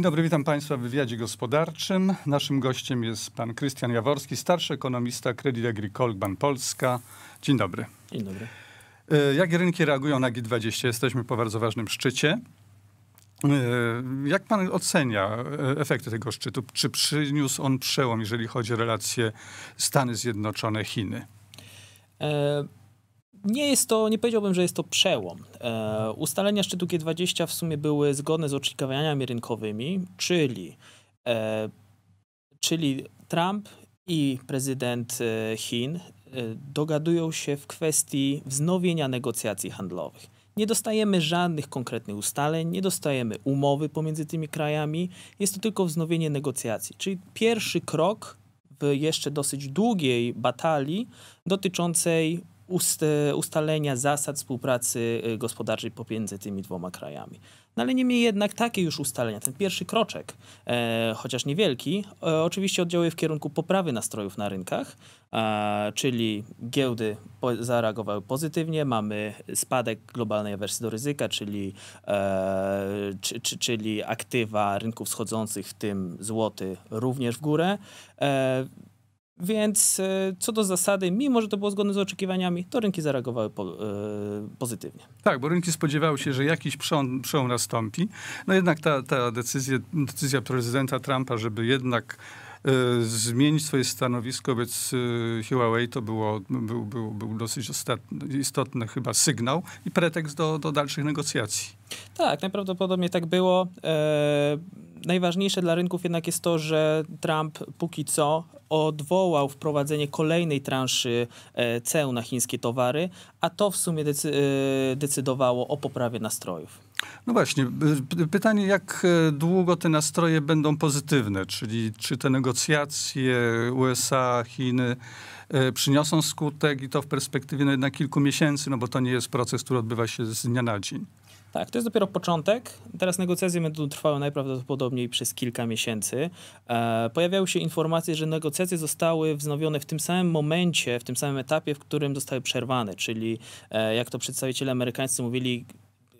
Dzień dobry, witam Państwa w wywiadzie gospodarczym. Naszym gościem jest pan Krystian Jaworski, starszy ekonomista Credit Agricole Bank Polska. Dzień dobry. Dzień dobry. E, jak rynki reagują na G20? Jesteśmy po bardzo ważnym szczycie. E, jak pan ocenia e, efekty tego szczytu? Czy przyniósł on przełom, jeżeli chodzi o relacje Stany Zjednoczone-Chiny? E nie jest to, nie powiedziałbym, że jest to przełom. E, ustalenia szczytu G20 w sumie były zgodne z oczekiwaniami rynkowymi, czyli, e, czyli Trump i prezydent e, Chin e, dogadują się w kwestii wznowienia negocjacji handlowych. Nie dostajemy żadnych konkretnych ustaleń, nie dostajemy umowy pomiędzy tymi krajami. Jest to tylko wznowienie negocjacji, czyli pierwszy krok w jeszcze dosyć długiej batalii dotyczącej ust, ustalenia zasad współpracy y, gospodarczej pomiędzy tymi dwoma krajami. No ale niemniej jednak takie już ustalenia, ten pierwszy kroczek, e, chociaż niewielki, e, oczywiście oddziałuje w kierunku poprawy nastrojów na rynkach, e, czyli giełdy po, zareagowały pozytywnie, mamy spadek globalnej wersji do ryzyka, czyli, e, czy, czy, czyli aktywa rynków wschodzących, w tym złoty, również w górę. E, więc e, co do zasady, mimo że to było zgodne z oczekiwaniami, to rynki zareagowały po, e, pozytywnie. Tak, bo rynki spodziewały się, że jakiś przełom, przełom nastąpi. No jednak ta, ta decyzja, decyzja prezydenta Trumpa, żeby jednak E, zmienić swoje stanowisko wobec e, Huawei, to było, był, był, był dosyć ostatny, istotny chyba sygnał i pretekst do, do dalszych negocjacji. Tak, najprawdopodobniej tak było. E, najważniejsze dla rynków jednak jest to, że Trump póki co odwołał wprowadzenie kolejnej transzy e, ceł na chińskie towary, a to w sumie decy decydowało o poprawie nastrojów. No właśnie, pytanie, jak e, długo te nastroje będą pozytywne, czyli czy te negocjacje USA, Chiny e, przyniosą skutek i to w perspektywie no, na kilku miesięcy, no bo to nie jest proces, który odbywa się z dnia na dzień. Tak, to jest dopiero początek. Teraz negocjacje będą trwały najprawdopodobniej przez kilka miesięcy. E, pojawiały się informacje, że negocjacje zostały wznowione w tym samym momencie, w tym samym etapie, w którym zostały przerwane, czyli e, jak to przedstawiciele amerykańscy mówili,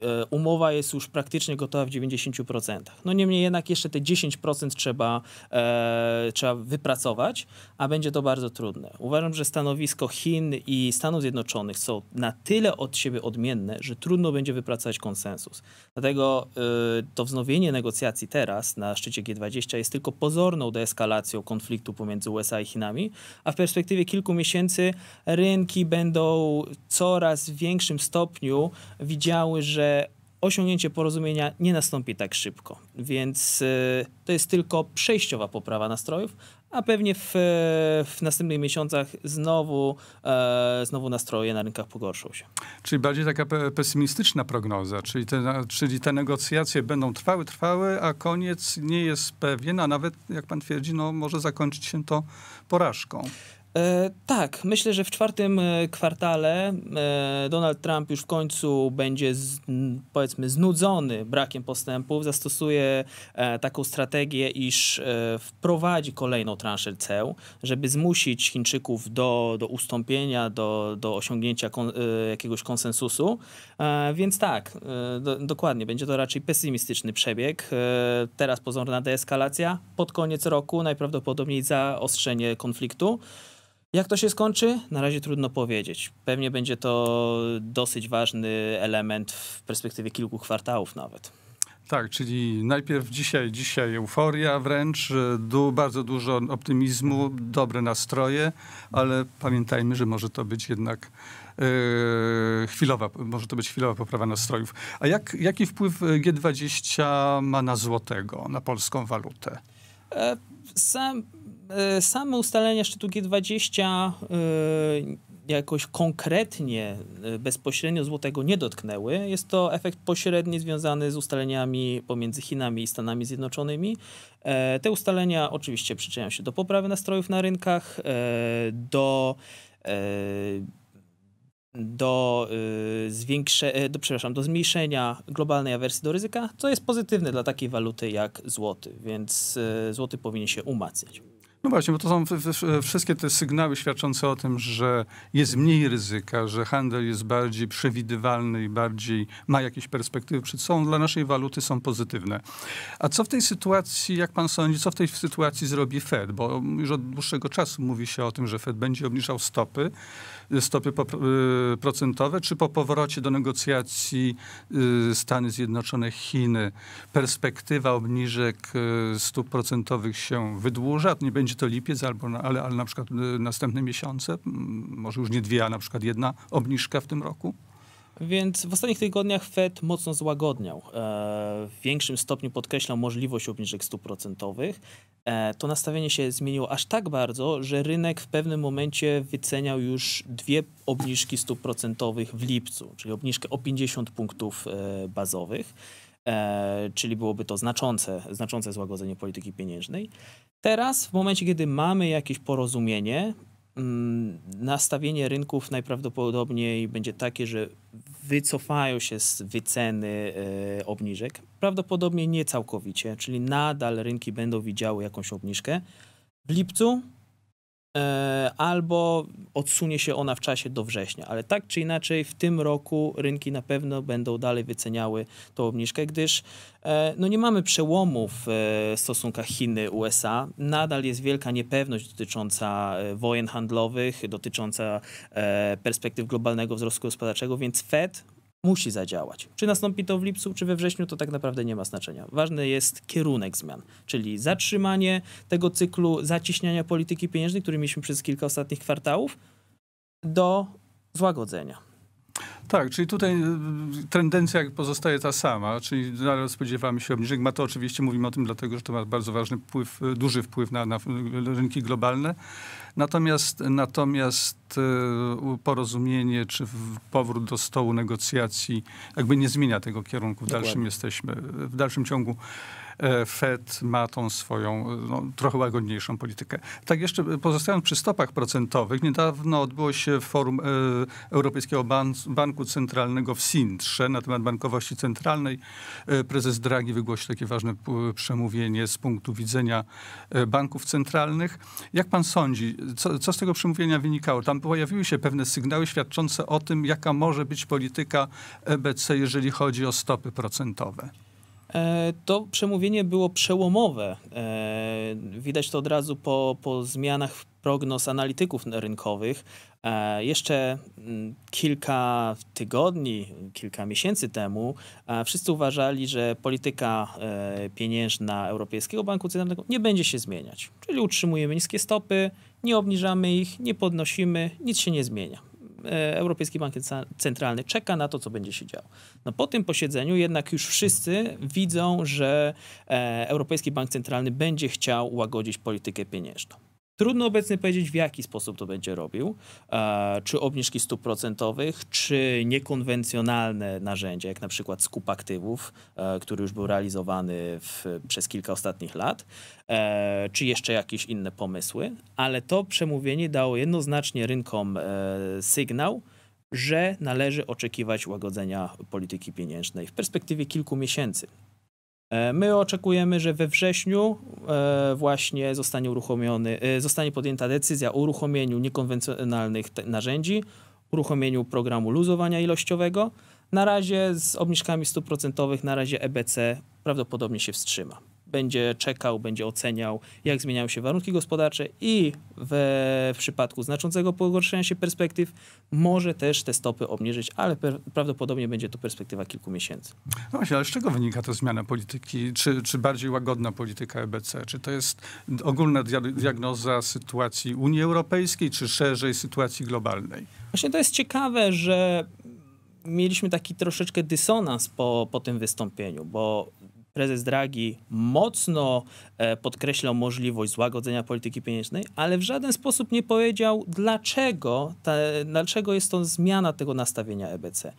E, umowa jest już praktycznie gotowa w 90%. No niemniej jednak jeszcze te 10% trzeba, e, trzeba wypracować, a będzie to bardzo trudne. Uważam, że stanowisko Chin i Stanów Zjednoczonych są na tyle od siebie odmienne, że trudno będzie wypracować konsensus. Dlatego e, to wznowienie negocjacji teraz na szczycie G20 jest tylko pozorną deeskalacją konfliktu pomiędzy USA i Chinami, a w perspektywie kilku miesięcy rynki będą w coraz większym stopniu widziały, że osiągnięcie porozumienia nie nastąpi tak szybko. Więc e, to jest tylko przejściowa poprawa nastrojów, a pewnie w, e, w następnych miesiącach znowu, e, znowu nastroje na rynkach pogorszą się. Czyli bardziej taka pesymistyczna prognoza, czyli te, czyli te negocjacje będą trwały, trwały, a koniec nie jest pewien, a nawet, jak pan twierdzi, no, może zakończyć się to porażką. E, tak, myślę, że w czwartym e, kwartale e, Donald Trump już w końcu będzie, z, powiedzmy, znudzony brakiem postępów, zastosuje e, taką strategię, iż e, wprowadzi kolejną transzę ceł, żeby zmusić Chińczyków do, do ustąpienia, do, do osiągnięcia kon, e, jakiegoś konsensusu. więc tak, do, dokładnie, będzie to raczej pesymistyczny przebieg. teraz pozorna deeskalacja, pod koniec roku najprawdopodobniej zaostrzenie konfliktu. Jak to się skończy? Na razie trudno powiedzieć. Pewnie będzie to dosyć ważny element w perspektywie kilku kwartałów nawet. Tak, czyli najpierw dzisiaj, dzisiaj euforia wręcz, du, bardzo dużo optymizmu, dobre nastroje, ale pamiętajmy, że może to być jednak yy, chwilowa, może to być chwilowa poprawa nastrojów. A jak, jaki wpływ yy, G20 ma na złotego, na polską walutę? E, sam E, same ustalenia szczytu G20 e, jakoś konkretnie, e, bezpośrednio złotego nie dotknęły. Jest to efekt pośredni związany z ustaleniami pomiędzy Chinami i Stanami Zjednoczonymi. Te ustalenia oczywiście przyczyniają się do poprawy nastrojów na rynkach, do do, zwiększe, do, przepraszam, do zmniejszenia globalnej awersji do ryzyka, co jest pozytywne dla takiej waluty jak złoty, więc złoty powinien się umacniać. No właśnie, bo to są wszystkie te sygnały świadczące o tym, że jest mniej ryzyka, że handel jest bardziej przewidywalny i bardziej ma jakieś perspektywy przed sobą, dla naszej waluty są pozytywne. A co w tej sytuacji, jak pan sądzi, co w tej sytuacji zrobi Fed? Bo już od dłuższego czasu mówi się o tym, że Fed będzie obniżał stopy, stopy y, procentowe, czy po powrocie do negocjacji y, Stany Zjednoczone, Chiny perspektywa obniżek y, stóp procentowych się wydłuża, nie będzie będzie to lipiec, albo na, ale, ale na przykład y, następne miesiące, może już nie dwie, a na przykład jedna obniżka w tym roku? Więc w ostatnich tygodniach Fed mocno złagodniał. E, w większym stopniu podkreślał możliwość obniżek stóp procentowych. E, to nastawienie się zmieniło aż tak bardzo, że rynek w pewnym momencie wyceniał już dwie obniżki stóp procentowych w lipcu, czyli obniżkę o 50 punktów e, bazowych. czyli byłoby to znaczące, znaczące złagodzenie polityki pieniężnej. Teraz, w momencie, kiedy mamy jakieś porozumienie, mm, nastawienie rynków najprawdopodobniej będzie takie, że wycofają się z wyceny e, obniżek. Prawdopodobnie nie całkowicie, czyli nadal rynki będą widziały jakąś obniżkę. W lipcu E, albo odsunie się ona w czasie do września. Ale tak czy inaczej, w tym roku rynki na pewno będą dalej wyceniały tą obniżkę, gdyż e, no nie mamy przełomów e, w stosunkach Chiny-USA. Nadal jest wielka niepewność dotycząca wojen handlowych, dotycząca perspektyw globalnego wzrostu gospodarczego, więc Fed musi zadziałać. Czy nastąpi to w lipcu, czy we wrześniu, to tak naprawdę nie ma znaczenia. Ważny jest kierunek zmian, czyli zatrzymanie tego cyklu zaciśniania polityki pieniężnej, który mieliśmy przez kilka ostatnich kwartałów, do złagodzenia. Tak, czyli tutaj y, tendencja pozostaje ta sama, czyli nadal no, spodziewamy się obniżek. Ma to oczywiście, mówimy o tym dlatego, że to ma bardzo ważny wpływ, y, duży wpływ na, na y, rynki globalne. Natomiast, natomiast porozumienie czy powrót do stołu negocjacji jakby nie zmienia tego kierunku. W dalszym Dokładnie. jesteśmy, w dalszym ciągu E, Fed ma tą swoją e, no, trochę łagodniejszą politykę. Tak jeszcze e, pozostając przy stopach procentowych, niedawno odbyło się forum Europejskiego Banku Centralnego w Sintrze na temat bankowości centralnej. Prezes Draghi wygłosił takie ważne przemówienie z punktu widzenia banków centralnych. Jak pan sądzi, co, co z tego przemówienia wynikało? Tam pojawiły się pewne sygnały świadczące o tym, jaka może być polityka EBC, jeżeli chodzi o stopy procentowe. E, to przemówienie było przełomowe. E, widać to od razu po, po zmianach w prognoz analityków rynkowych. E, jeszcze mm, kilka tygodni, kilka miesięcy temu wszyscy uważali, że polityka pieniężna Europejskiego Banku Centralnego nie będzie się zmieniać. Czyli utrzymujemy niskie stopy, nie obniżamy ich, nie podnosimy, nic się nie zmienia E, Europejski Bank Centralny czeka na to, co będzie się działo. No po tym posiedzeniu jednak już wszyscy widzą, że e, Europejski Bank Centralny będzie chciał łagodzić politykę pieniężną. Trudno obecnie powiedzieć, w jaki sposób to będzie robił. E, czy obniżki stóp procentowych, czy niekonwencjonalne narzędzia, jak na przykład skup aktywów, e, który już był realizowany w, przez kilka ostatnich lat, e, czy jeszcze jakieś inne pomysły. Ale to przemówienie dało jednoznacznie rynkom sygnał, że należy oczekiwać łagodzenia polityki pieniężnej w perspektywie kilku miesięcy. E, my oczekujemy, że we wrześniu e, właśnie zostanie uruchomiony, e, zostanie podjęta decyzja o uruchomieniu niekonwencjonalnych narzędzi, uruchomieniu programu luzowania ilościowego. Na razie z obniżkami stóp procentowych, na razie EBC prawdopodobnie się wstrzyma będzie czekał, będzie oceniał, jak zmieniają się warunki gospodarcze i w, w przypadku znaczącego pogorszenia się perspektyw może też te stopy obniżyć, ale per, prawdopodobnie będzie to perspektywa kilku miesięcy. No właśnie, ale z czego wynika ta zmiana polityki? Czy, czy bardziej łagodna polityka EBC? Czy to jest ogólna diagnoza sytuacji Unii Europejskiej, czy szerzej sytuacji globalnej? Właśnie to jest ciekawe, że mieliśmy taki troszeczkę dysonans po, po tym wystąpieniu, bo prezes Draghi mocno e, podkreślał możliwość złagodzenia polityki pieniężnej, ale w żaden sposób nie powiedział, dlaczego, ta, dlaczego jest to zmiana tego nastawienia EBC.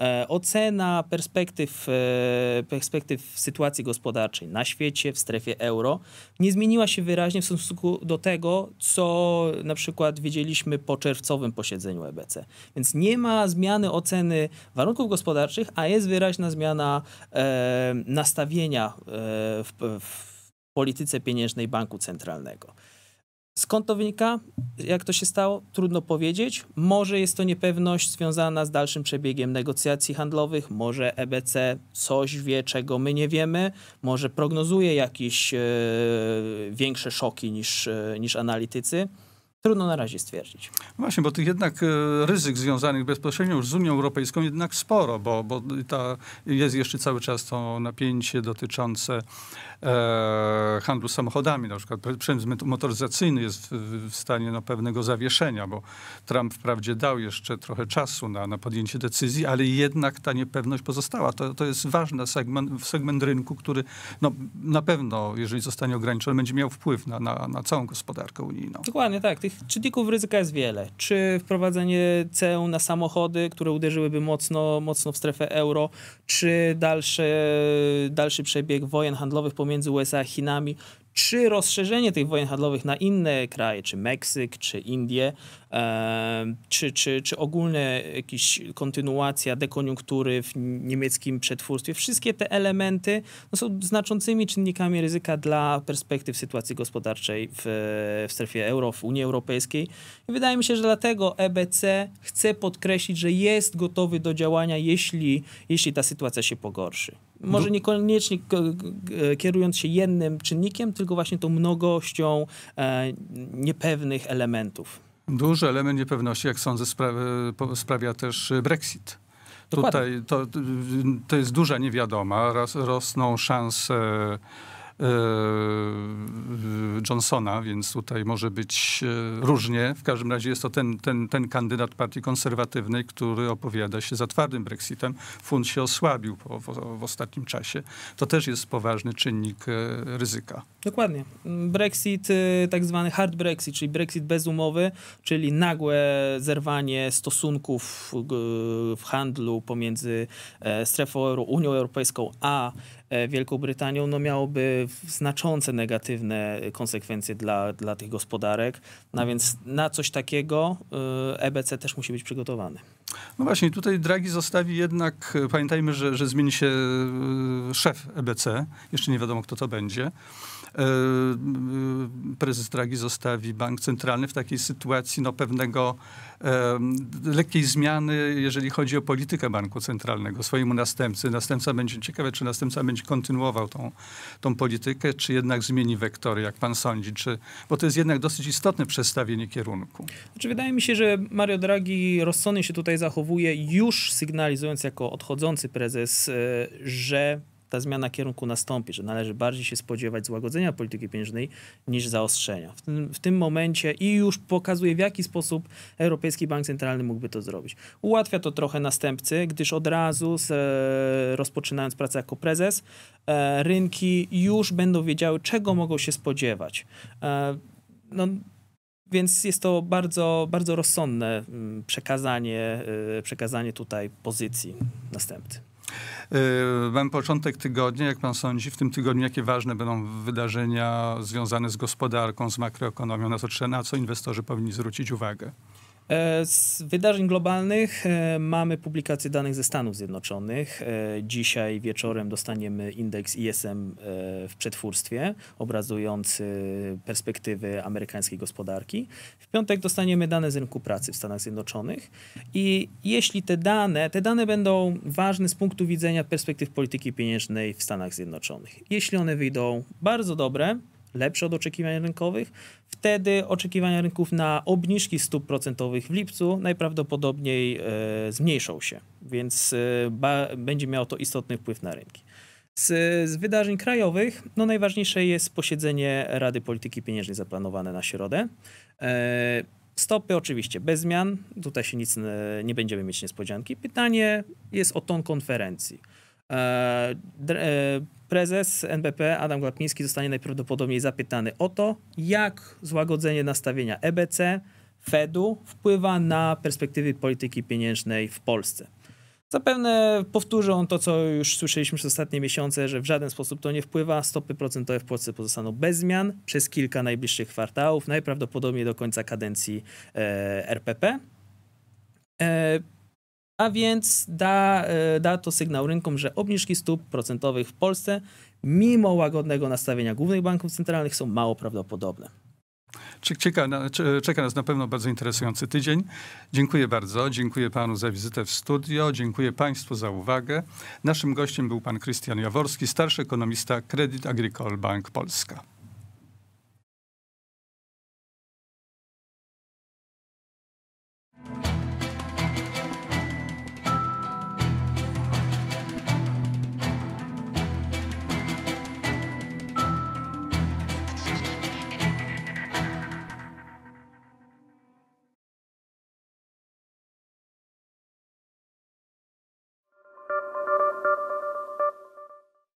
E, ocena perspektyw, e, perspektyw sytuacji gospodarczej na świecie, w strefie euro nie zmieniła się wyraźnie w stosunku do tego, co na przykład wiedzieliśmy po czerwcowym posiedzeniu EBC. Więc nie ma zmiany oceny warunków gospodarczych, a jest wyraźna zmiana e, nastawienia e, w, w polityce pieniężnej banku centralnego. Skąd to wynika? Jak to się stało? Trudno powiedzieć. Może jest to niepewność związana z dalszym przebiegiem negocjacji handlowych, może EBC coś wie, czego my nie wiemy, może prognozuje jakieś e, większe szoki niż, e, niż analitycy. Trudno na razie stwierdzić. Właśnie, bo tych jednak e, ryzyk związanych bezpośrednio już z Unią Europejską jednak sporo, bo, bo ta, jest jeszcze cały czas to napięcie dotyczące E, handlu samochodami, na przykład przemysł motoryzacyjny jest w, w stanie no, pewnego zawieszenia, bo Trump wprawdzie dał jeszcze trochę czasu na, na podjęcie decyzji, ale jednak ta niepewność pozostała. To, to jest ważny segment, segment rynku, który no, na pewno, jeżeli zostanie ograniczony, będzie miał wpływ na, na, na całą gospodarkę unijną. Dokładnie tak. Tych czynników ryzyka jest wiele. Czy wprowadzenie ceł na samochody, które uderzyłyby mocno, mocno w strefę euro, czy dalszy, dalszy przebieg wojen handlowych pomiędzy pomiędzy USA a Chinami, czy rozszerzenie tych wojen handlowych na inne kraje, czy Meksyk, czy Indie, e, czy, czy, czy ogólne jakieś kontynuacja dekoniunktury w niemieckim przetwórstwie, wszystkie te elementy no, są znaczącymi czynnikami ryzyka dla perspektyw sytuacji gospodarczej w, w strefie euro, w Unii Europejskiej. I wydaje mi się, że dlatego EBC chce podkreślić, że jest gotowy do działania, jeśli, jeśli ta sytuacja się pogorszy może niekoniecznie e, kierując się jednym czynnikiem, tylko właśnie tą mnogością e, niepewnych elementów. Duży element niepewności, jak sądzę, sprawia też Brexit. Dokładnie. Tutaj to, to jest duża niewiadoma. rosną szanse e, Johnsona, więc tutaj może być e, różnie. W każdym razie jest to ten, ten, ten kandydat partii konserwatywnej, który opowiada się za twardym Brexitem. Fund się osłabił po, w, w ostatnim czasie. To też jest poważny czynnik e, ryzyka. Dokładnie. Brexit, e, tak zwany hard Brexit, czyli Brexit bez umowy, czyli nagłe zerwanie stosunków w handlu pomiędzy strefą euro, Unią Europejską a E, Wielką Brytanią, no miałoby znaczące negatywne konsekwencje dla, dla tych gospodarek. No więc na coś takiego EBC e też musi być przygotowany. No właśnie, tutaj Draghi zostawi jednak, e, pamiętajmy, że, że zmieni się szef EBC, jeszcze nie wiadomo kto to będzie. E, e, prezes Draghi zostawi bank centralny w takiej sytuacji no, pewnego e, lekkiej zmiany, jeżeli chodzi o politykę banku centralnego swojemu następcy. Następca będzie ciekawe, czy następca będzie kontynuował tą, tą politykę, czy jednak zmieni wektory, jak pan sądzi, czy, bo to jest jednak dosyć istotne przestawienie kierunku. Znaczy, wydaje mi się, że Mario Draghi rozsądnie się tutaj zachowuje, już sygnalizując jako odchodzący prezes, że ta zmiana kierunku nastąpi, że należy bardziej się spodziewać złagodzenia polityki pieniężnej niż zaostrzenia. W tym, w tym momencie i już pokazuje, w jaki sposób Europejski Bank Centralny mógłby to zrobić. Ułatwia to trochę następcy, gdyż od razu, z, e, rozpoczynając pracę jako prezes, e, rynki już będą wiedziały, czego mogą się spodziewać. E, no, więc jest to bardzo, bardzo rozsądne mm, przekazanie, e, przekazanie tutaj pozycji następcy. Yy, mam początek tygodnia, jak pan sądzi, w tym tygodniu jakie ważne będą wydarzenia związane z gospodarką, z makroekonomią, na co, na co inwestorzy powinni zwrócić uwagę? E, z wydarzeń globalnych e, mamy publikację danych ze Stanów Zjednoczonych. E, dzisiaj wieczorem dostaniemy indeks ISM w przetwórstwie, obrazujący perspektywy amerykańskiej gospodarki. W piątek dostaniemy dane z rynku pracy w Stanach Zjednoczonych. I jeśli te dane, te dane będą ważne z punktu widzenia perspektyw polityki pieniężnej w Stanach Zjednoczonych. Jeśli one wyjdą bardzo dobre, lepsze od oczekiwań rynkowych, wtedy oczekiwania rynków na obniżki stóp procentowych w lipcu najprawdopodobniej e, zmniejszą się, więc e, ba, będzie miało to istotny wpływ na rynki. Z, z, wydarzeń krajowych, no najważniejsze jest posiedzenie Rady Polityki Pieniężnej zaplanowane na środę. E, Stopy oczywiście bez zmian, tutaj się nic e, nie będziemy mieć niespodzianki. Pytanie jest o ton konferencji. E, prezes NBP Adam Glapiński zostanie najprawdopodobniej zapytany o to, jak złagodzenie nastawienia EBC Fedu wpływa na perspektywy polityki pieniężnej w Polsce. Zapewne powtórzy on to, co już słyszeliśmy przez ostatnie miesiące, że w żaden sposób to nie wpływa. Stopy procentowe w Polsce pozostaną bez zmian przez kilka najbliższych kwartałów, najprawdopodobniej do końca kadencji e, RPP. E, a więc da, e, da to sygnał rynkom, że obniżki stóp procentowych w Polsce, mimo łagodnego nastawienia głównych banków centralnych, są mało prawdopodobne. Czeka, czeka nas na pewno bardzo interesujący tydzień. Dziękuję bardzo. Dziękuję panu za wizytę w studio. Dziękuję państwu za uwagę. Naszym gościem był pan Krystian Jaworski, starszy ekonomista Credit Agricole Bank Polska.